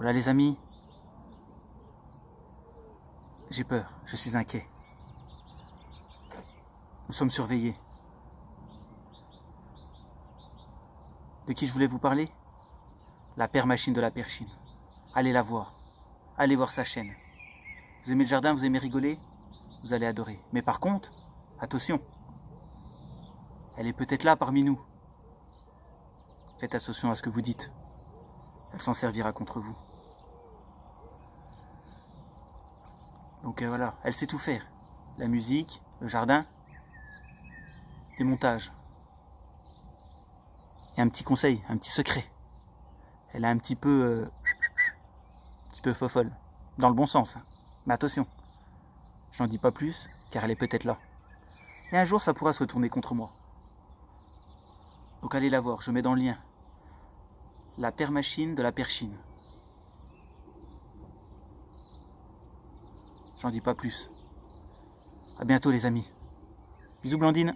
Voilà les amis, j'ai peur, je suis inquiet. Nous sommes surveillés. De qui je voulais vous parler La père machine de la perchine. Allez la voir. Allez voir sa chaîne. Vous aimez le jardin, vous aimez rigoler Vous allez adorer. Mais par contre, attention. Elle est peut-être là parmi nous. Faites attention à ce que vous dites. Elle s'en servira contre vous. Donc euh, voilà, elle sait tout faire. La musique, le jardin, les montages. Et un petit conseil, un petit secret. Elle est un petit peu... Euh, un petit peu fofolle. Dans le bon sens. Hein. Mais attention, j'en dis pas plus, car elle est peut-être là. Et un jour, ça pourra se retourner contre moi. Donc allez la voir, je mets dans le lien. La permachine de la perchine. J'en dis pas plus. À bientôt les amis. Bisous Blandine